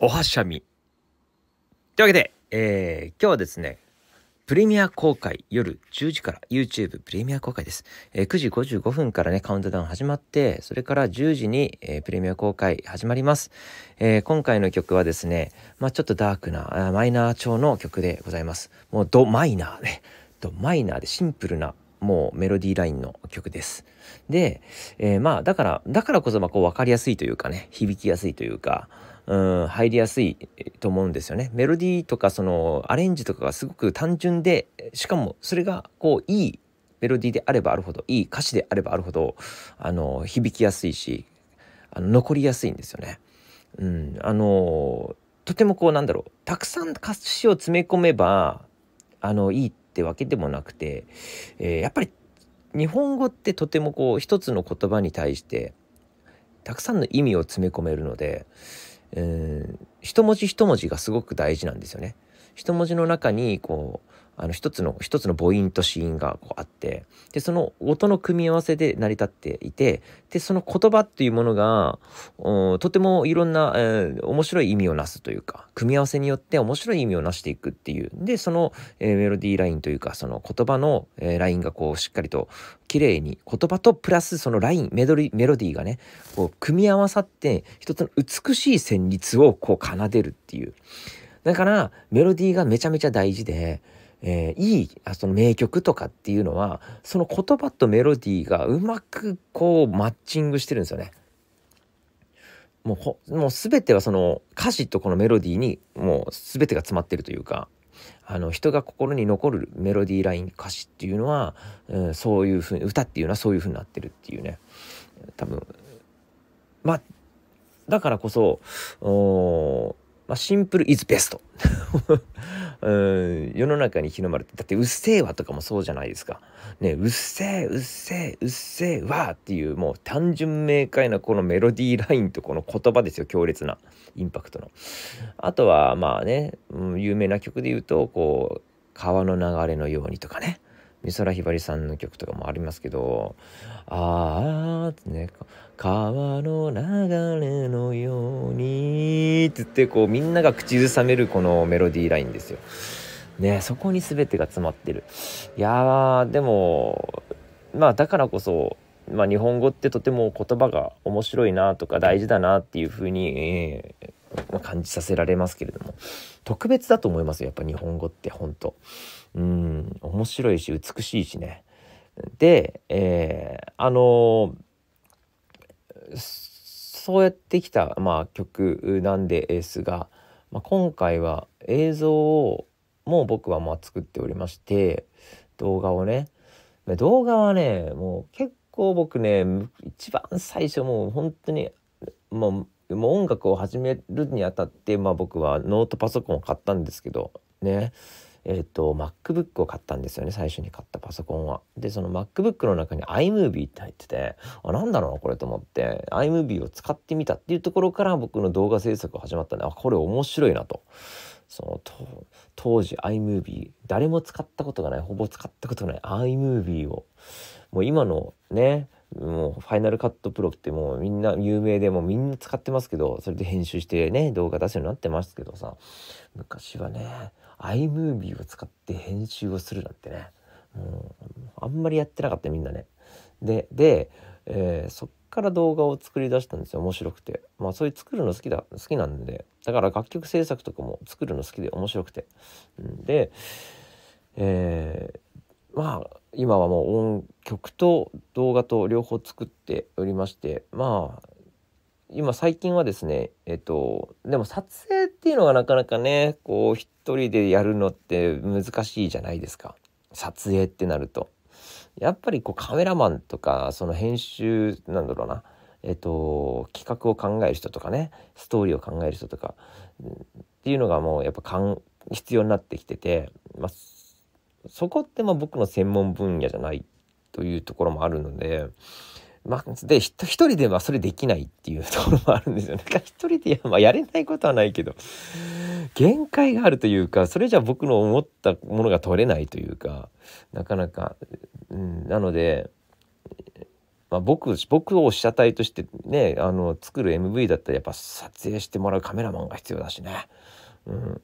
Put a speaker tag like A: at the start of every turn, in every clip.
A: おはしゃみ。というわけで、えー、今日はですね、プレミア公開夜10時から YouTube プレミア公開です。えー、9時55分からね、カウントダウン始まって、それから10時に、えー、プレミア公開始まります、えー、今回の曲はですね、まあちょっとダークな、マイナー調の曲でございます。もうドマイナーね。ドマイナーでシンプルなもうメロディーラインの曲です。で、えー、まあだから、だからこそまあこう分かりやすいというかね、響きやすいというか、うん、入りやすいと思うんですよね。メロディーとかそのアレンジとかがすごく単純でしかもそれがこういいメロディーであればあるほどいい歌詞であればあるほどあの響きやすいしあの残りやすいんですよね。うん、あのとてもこうなんだろうたくさん歌詞を詰め込めばあのいいってわけでもなくて、えー、やっぱり日本語ってとてもこう一つの言葉に対してたくさんの意味を詰め込めるのでえん、一文字一文字がすごく大事なんですよね。一文字の中にこうあの一つの一つの母音と子音がこうあってでその音の組み合わせで成り立っていてでその言葉っていうものがとてもいろんな、えー、面白い意味をなすというか組み合わせによって面白い意味をなしていくっていうでその、えー、メロディーラインというかその言葉の、えー、ラインがこうしっかりと綺麗に言葉とプラスそのラインメドリメロディーがねこう組み合わさって一つの美しい旋律をこう奏でるっていう。だからメロディーがめちゃめちゃ大事でえー、いいその名曲とかっていうのはその言葉とメロディーがうまくこうマッチングしてるんですよね。もうほもう全てはその歌詞とこのメロディーにもう全てが詰まってるというかあの人が心に残るメロディーライン歌詞っていうのは、うん、そういうふうに歌っていうのはそういうふうになってるっていうね多分まあだからこそまあ、シンプルイズベストうん世の中に日の丸ってだって「うっせぇわ」とかもそうじゃないですか。ね「うっせぇうっせぇうっせぇわ」っていうもう単純明快なこのメロディーラインとこの言葉ですよ強烈なインパクトの。あとはまあね、うん、有名な曲で言うとこう「川の流れのように」とかね。美空ひばりさんの曲とかもありますけど、あーってね、川の流れのように、つってこうみんなが口ずさめるこのメロディーラインですよ。ね、そこに全てが詰まってる。いやー、でも、まあだからこそ、まあ、日本語ってとても言葉が面白いなとか大事だなっていうふうに、えー、感じさせられますけれども特別だと思いますやっぱ日本語って本当。うん面白いし美しいしねで、えー、あのー、そうやってきた、まあ、曲なんですが、まあ、今回は映像をもう僕はまあ作っておりまして動画をね動画はねもう結構僕ね一番最初もう本当にもうもう音楽を始めるにあたって、まあ、僕はノートパソコンを買ったんですけどねえっ、ー、と MacBook を買ったんですよね最初に買ったパソコンは。でその MacBook の中に iMovie って入っててあなんだろうなこれと思って iMovie を使ってみたっていうところから僕の動画制作が始まったんであこれ面白いなと。その当時 iMovie 誰も使ったことがないほぼ使ったことがない iMovie をもう今のねもうファイナルカットプロってもうみんな有名でもうみんな使ってますけどそれで編集してね動画出すようになってますけどさ昔はね iMovie を使って編集をするなんてねもうあんまりやってなかったみんなね。でで、えー、そっから動画を作り出したんですよ面白くてまあそういう作るの好きだ好きなんでだから楽曲制作とかも作るの好きで面白くて。で、えーまあ今はもう音曲と動画と両方作っておりましてまあ今最近はですねえっとでも撮影っていうのがなかなかねこう一人でやるのって難しいじゃないですか撮影ってなると。やっぱりこうカメラマンとかその編集なんだろうなえっと企画を考える人とかねストーリーを考える人とかっていうのがもうやっぱ必要になってきてて、まあ、そこってまあ僕の専門分野じゃないというところもあるので、まあ、で一人ではそれできないっていうところもあるんですよね。一人でや,、まあ、やれないことはないけど限界があるというかそれじゃ僕の思ったものが取れないというかなかなか、うん、なので、まあ僕、僕僕を被写体としてねあの作る MV だったらやっぱ撮影してもらうカメラマンが必要だしね。うん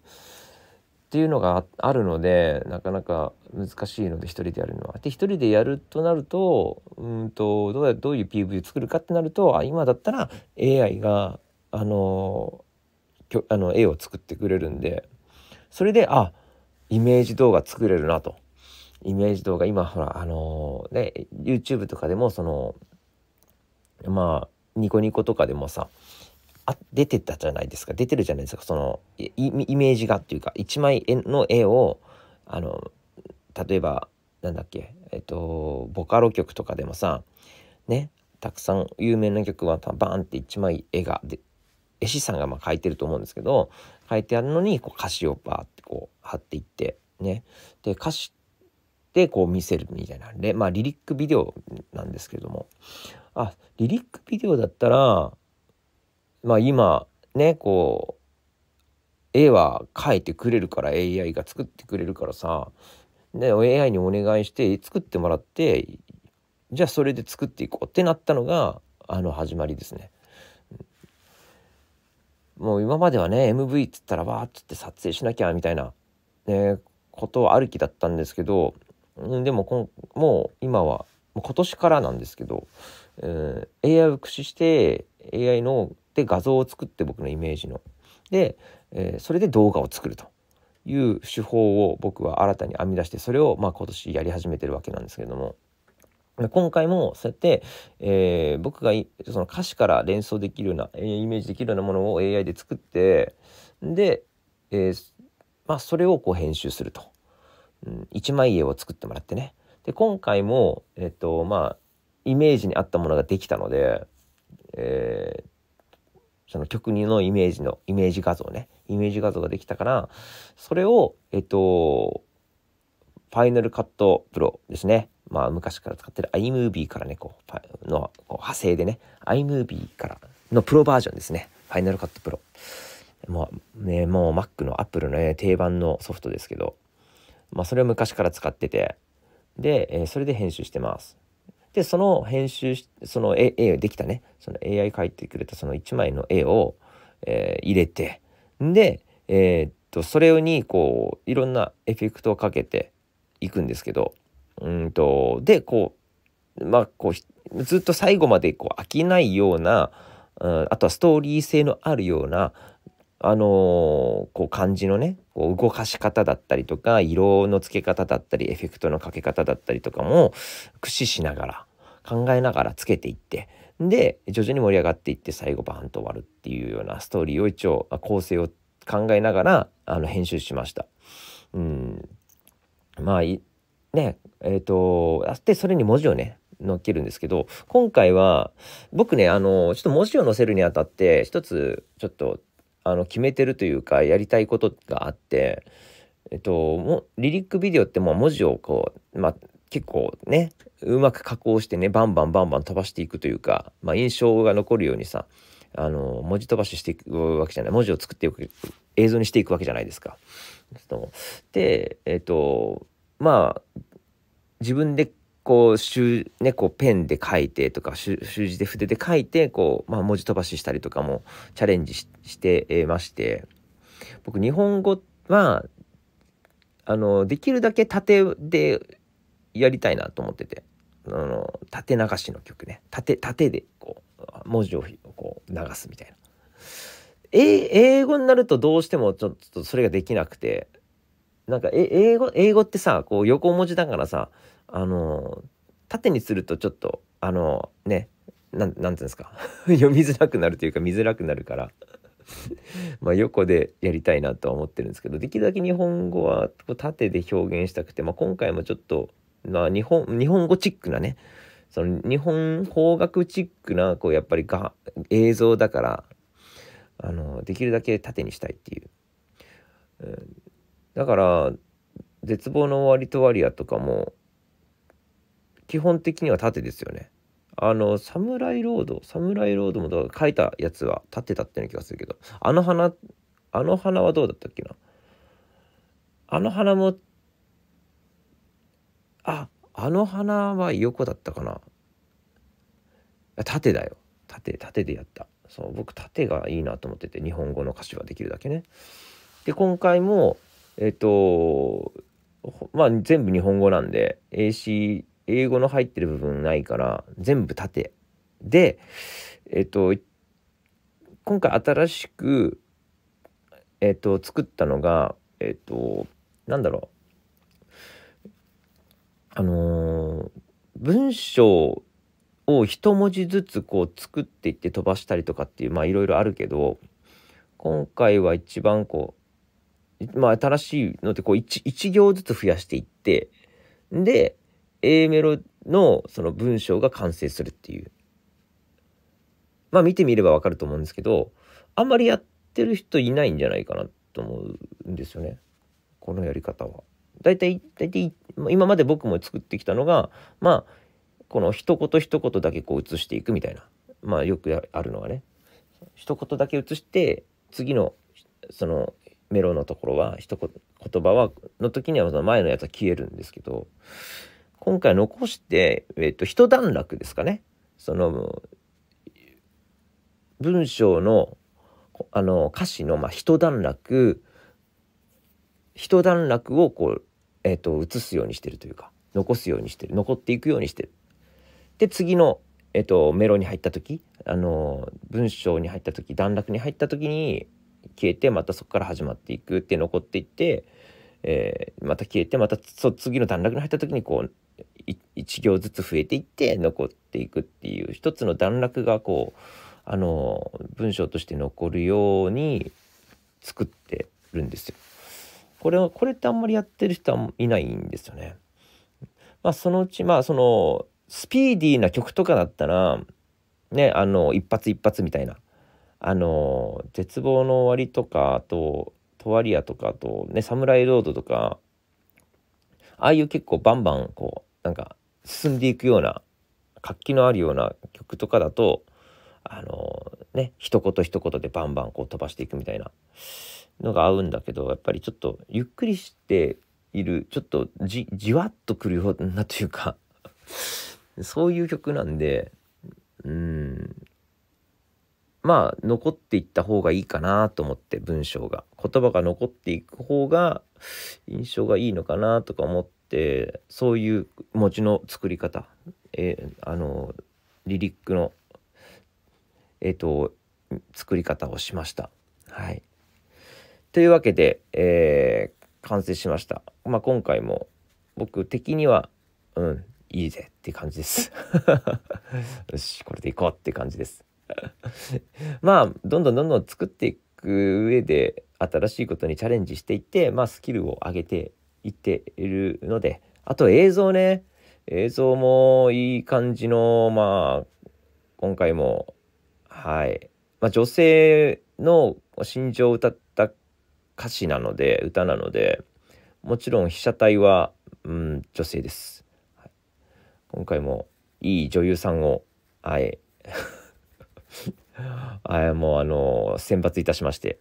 A: っていうのがあるのでなかなか難しいので1人でやるのは。で1人でやるとなるとうんとどうどういう PV を作るかってなるとあ今だったら AI があのきょあの絵を作ってくれるんでそれであイメージ動画作れるなと。イメージ動画今ほらあのー、ね YouTube とかでもそのまあニコニコとかでもさあ出てたじゃないですか出てるじゃないですかそのイメージがっていうか1枚の絵をあの例えばなんだっけえっとボカロ曲とかでもさねたくさん有名な曲はバンって1枚絵がで絵師さんがまあ描いてると思うんですけど描いてあるのにこう歌詞をバーってこう貼っていってねで歌詞でこう見せるみたいなでまあリリックビデオなんですけれどもあリリックビデオだったらまあ今ねこう絵は描いてくれるから AI が作ってくれるからさ、ね、AI にお願いして作ってもらってじゃあそれで作っていこうってなったのがあの始まりですね。もう今まではね MV っつったらわっつって撮影しなきゃみたいな、ね、ことはある気だったんですけどでもこもう今は今年からなんですけど、えー、AI を駆使して AI ので画像を作って僕のイメージの。で、えー、それで動画を作るという手法を僕は新たに編み出してそれをまあ今年やり始めてるわけなんですけれども。今回もそうやって、えー、僕がその歌詞から連想できるようなイメージできるようなものを AI で作ってで、えー、まあ、それをこう編集すると、うん、一枚絵を作ってもらってねで今回も、えっ、ー、とまあ、イメージに合ったものができたのでえー、その曲のイメージの、イメージ画像ね、イメージ画像ができたから、それを、えっと、ファイナルカットプロですね。まあ、昔から使ってる iMovie からね、こう、の派生でね、iMovie からのプロバージョンですね。ファイナルカットプロ。もう、ね、もう Mac の Apple の、ね、定番のソフトですけど、まあ、それを昔から使ってて、で、えー、それで編集してます。で、その編集し、その絵、絵できたね、その AI 描いてくれたその1枚の絵を、えー、入れて、で、えー、っと、それに、こう、いろんなエフェクトをかけていくんですけど、うんと、で、こう、まあ、こう、ずっと最後までこう飽きないような、うん、あとはストーリー性のあるようなあのー、こう漢字のねこう動かし方だったりとか色の付け方だったりエフェクトのかけ方だったりとかも駆使しながら考えながらつけていってで徐々に盛り上がっていって最後バーンと終わるっていうようなストーリーを一応構成を考えながらあの編集しました。うんまあねえっ、ー、とでそれに文字をね載っけるんですけど今回は僕ねあのちょっと文字を載せるにあたって一つちょっとあの決めてるというかやりたいことがあってえっともリリックビデオってもう文字をこうまあ結構ねうまく加工してねバンバンバンバン飛ばしていくというか、まあ、印象が残るようにさあの文字飛ばししていくわけじゃない文字を作っていく映像にしていくわけじゃないですか。でえっとまあ自分でこう、習、ね、こう、ペンで書いてとか、習字で筆で書いて、こう、まあ、文字飛ばししたりとかもチャレンジしてまして、僕、日本語は、あの、できるだけ縦でやりたいなと思ってて、あの、縦流しの曲ね、縦、縦で、こう、文字をこう流すみたいな。英語になるとどうしてもちょっとそれができなくて、なんか、英語、英語ってさ、こう、横文字だからさ、あの縦にするとちょっとあのねなんていうんですか 読みづらくなるというか見づらくなるから まあ横でやりたいなとは思ってるんですけどできるだけ日本語は縦で表現したくて、まあ、今回もちょっと、まあ、日本日本語チックなねその日本邦楽チックなこうやっぱりが映像だからあのできるだけ縦にしたいっていう、うん、だから「絶望の終わりとワリア」とかも基本的には縦ですよね。あの、サムライロード、サムライロードもどう書いたやつは縦だったような気がするけど、あの花、あの花はどうだったっけな。あの花も、あ、あの花は横だったかな。縦だよ。縦、縦でやった。そう、僕縦がいいなと思ってて、日本語の歌詞はできるだけね。で、今回も、えっと、まあ全部日本語なんで、AC 英語の入ってる部分ないから全部縦でえっと今回新しくえっと作ったのがえっとなんだろうあのー、文章を一文字ずつこう作っていって飛ばしたりとかっていうまあいろいろあるけど今回は一番こうまあ新しいのってこう 1, 1行ずつ増やしていってで A メロのその文章が完成するっていう。まあ見てみればわかると思うんですけど、あんまりやってる人いないんじゃないかなと思うんですよね。このやり方は。大体、大体、今まで僕も作ってきたのが、まあ、この一言一言だけこう写していくみたいな。まあよくあるのはね。一言だけ写して、次の、その、メロのところは一言言葉はの時にはその前のやつは消えるんですけど今回残して、えっと、一段落ですかね。その、文章の、あの、歌詞の、まあ、一段落、一段落をこう、えっと、移すようにしてるというか、残すようにしてる、残っていくようにしてる。で、次の、えっと、メロに入った時、あの、文章に入った時、段落に入った時に、消えてまたそこから始まっていくって残っていって、えー、また消えてまた次の段落に入った時にこう1行ずつ増えていって残っていくっていう一つの段落がこうあの文章として残るように作ってるんですよ。これはこれってあんまりやってる人はいないんですよね。まあ、そのうちまあそのスピーディーな曲とかだったらねあの一発一発みたいなあの絶望の終わりとかあとトワリアとかあとねサムライロードとかああいう結構バンバンこうなんか進んでいくような活気のあるような曲とかだとあのね一言一言でバンバンこう飛ばしていくみたいなのが合うんだけどやっぱりちょっとゆっくりしているちょっとじわっとくるようなというか そういう曲なんでうんまあ残っていった方がいいかなと思って文章が言葉が残っていく方が印象がいいのかなとか思っえそういう餅の作り方、えー、あのリリックの、えーと、と作り方をしました。はい、というわけで、えー、完成しました。まあ、今回も僕的には、うん、いいぜって感じです。よし、これでいこうって感じです。まあ、どんどんどんどん作っていく上で、新しいことにチャレンジしていって、まあ、スキルを上げて言っているので、あと映像ね、映像もいい感じの、まあ、今回も、はい、まあ、女性の心情を歌った歌詞なので、歌なので、もちろん被写体は、うん、女性です。はい、今回もいい女優さんを、はい、あ もうあの選抜いたしまして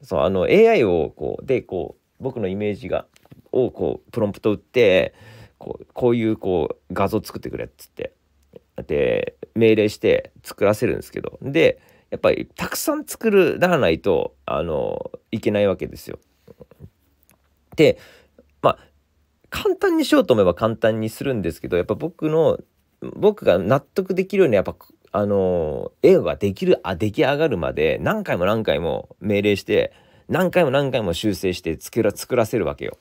A: そうあの AI をこうでこう僕のイメージがをこうプロンプト打ってこうこういうこう画像作ってくれっつってで命令して作らせるんですけどでやっぱりたくさん作るならないとあのいけないわけですよ。でまあ簡単にしようと思えば簡単にするんですけどやっぱ僕の僕が納得できるようにやっぱあの絵ができるあ出来上がるまで何回も何回も命令して何回も何回も修正して作ら作らせるわけよ。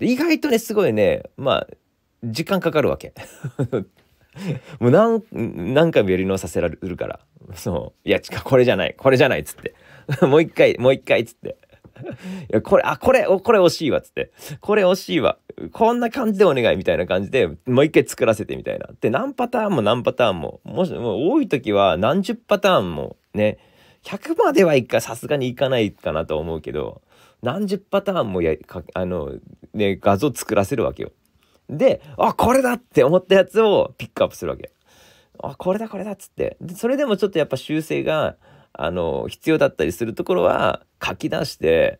A: 意外とね、すごいね、まあ、時間かかるわけ。もう何、何回もやり直させられるから。そう。いや、これじゃない、これじゃないっつって。もう一回、もう一回っつって。いや、これ、あ、これ、これ惜しいわ、つって。これ惜しいわ。こんな感じでお願い、みたいな感じで、もう一回作らせて、みたいな。で、何パターンも何パターンも、もし、もう多い時は何十パターンもね、100まではいか、さすがにいかないかなと思うけど、何十パターンもやかあの、ね、画像作らせるわけよ。で、あ、これだって思ったやつをピックアップするわけ。あ、これだこれだっつって。で、それでもちょっとやっぱ修正が、あの、必要だったりするところは書き出して、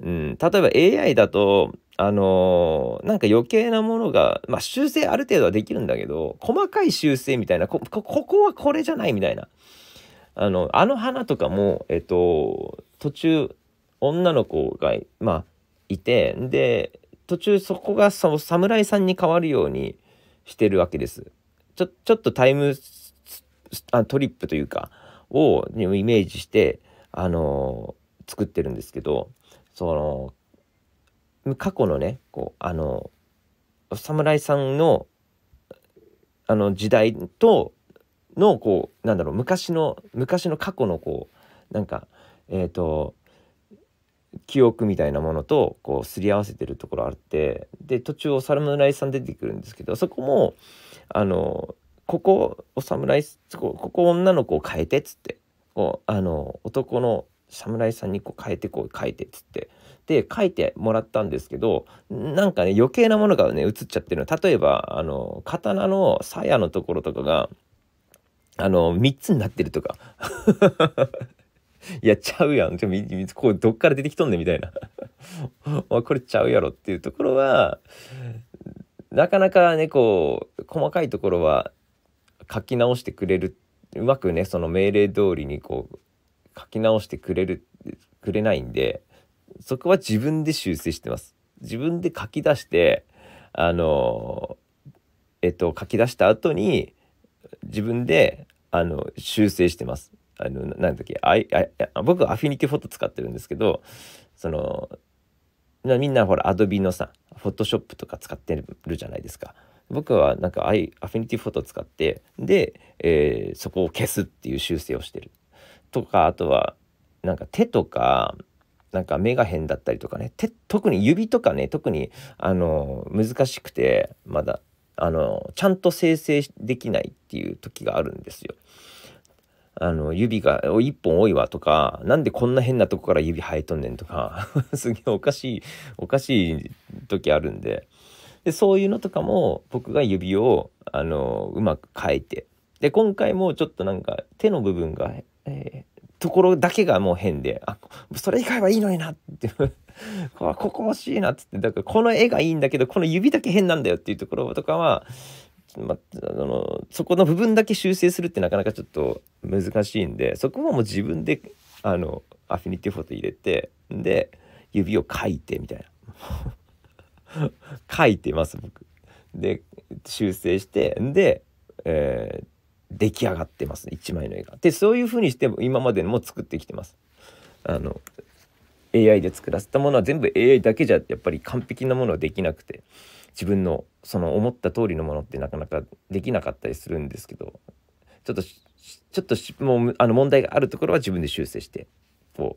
A: うん、例えば AI だと、あのー、なんか余計なものが、まあ、修正ある程度はできるんだけど、細かい修正みたいな、こ、ここはこれじゃないみたいな。あの、あの花とかも、えっと、途中、女の子が、まあ、いて、で、途中そこがその侍さんに変わるようにしてるわけです。ちょ、ちょっとタイムあトリップというか、をイメージして、あのー、作ってるんですけど、その、過去のね、こう、あのー、侍さんの、あの、時代と、の、こう、なんだろう、昔の、昔の過去の、こう、なんか、えっ、ー、と、記憶みたいなものとこうすり合わせてるところあってで途中お侍さん出てくるんですけどそこもあのここお侍ここ女の子を変えてっつってこうあの男の侍さんにこう変えてこう変えてっつってで書いてもらったんですけどなんかね余計なものがね映っちゃってるの例えばあの刀の鞘のところとかがあの3つになってるとか や、ちゃうやん。ちょ、み、こう、どっから出てきとんねん、みたいな。あ、これちゃうやろっていうところは、なかなかね、こう、細かいところは書き直してくれる。うまくね、その命令通りにこう、書き直してくれる、くれないんで、そこは自分で修正してます。自分で書き出して、あの、えっと、書き出した後に、自分で、あの、修正してます。あの、なんだっけ、あいあ僕はアフィニティフォト使ってるんですけど、その、みんなほら、アドビのさ、フォトショップとか使ってるじゃないですか。僕はなんかアアフィニティフォト使ってで、えー、そこを消すっていう修正をしてるとかあとはなんか手とかなんか目が変だったりとかね手特に指とかね特にあの難しくてまだあのちゃんと生成できないっていう時があるんですよ。あの、指が1本多いわとか、なんでこんな変なとこから指生えとんねんとか、すげえおかしい、おかしい時あるんで。で、そういうのとかも僕が指を、あの、うまく変えて。で、今回もちょっとなんか手の部分が、えー、ところだけがもう変で、あ、それ以外はいいのになって、ここ欲しいなっつって、だからこの絵がいいんだけど、この指だけ変なんだよっていうところとかは、まあ、あのそこの部分だけ修正するってなかなかちょっと難しいんでそこはもう自分であのアフィニティフォト入れてで指を書いてみたいな 書いてます僕で修正してで、えー、出来上がってます1枚の絵が。でそういう風にして今までも作ってきてます。あの AI で作らせたものは全部 AI だけじゃやっぱり完璧なものはできなくて自分のその思った通りのものってなかなかできなかったりするんですけどちょっとちょっともうあの問題があるところは自分で修正してこ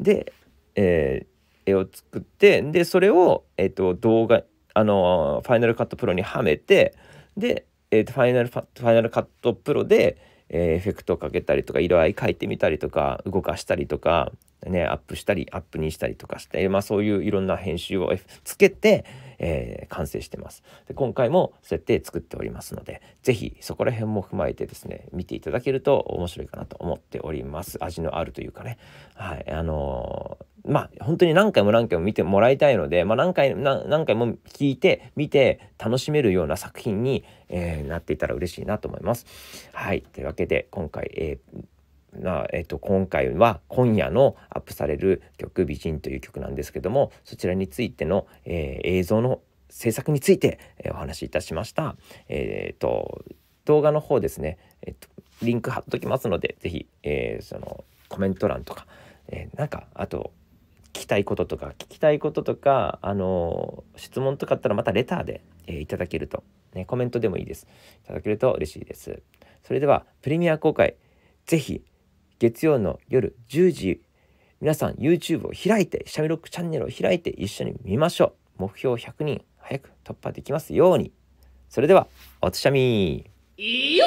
A: うで、えー、絵を作ってでそれを、えーと、動画あのファイナルカットプロにはめてで、えーと、とファイナルファイナルカットプロで、えー、エフェクトをかけたりとか色合い描いてみたりとか動かしたりとかね、アップしたり、アップにしたりとかして、まあそういういろんな編集をつけて、えー、完成してます。で、今回もそうやって作っておりますので、ぜひそこら辺も踏まえてですね、見ていただけると面白いかなと思っております。味のあるというかね。はい。あのー、まあ本当に何回も何回も見てもらいたいので、まあ、何回何回も聞いて見て楽しめるような作品に、えー、なっていたら嬉しいなと思います。はいというわけで今回、えーまあえっと、今回は今夜のアップされる曲「美人」という曲なんですけどもそちらについての、えー、映像の制作について、えお話しいたしました。えー、っと動画の方ですね、えっと、リンク貼っときますので是非、えー、そのコメント欄とか、えー、なんかあと聞きたいこととか聞きたいこととか、あの質問とかあったらまたレターで、えいただけると、ね、コメントでもいいですいただけると嬉しいです。それではプレミア公開是非月曜の夜10時皆さん YouTube を開いてシャミロックチャンネルを開いて一緒に見ましょう目標100人早く突破できますようにそれではおつしゃみいいよ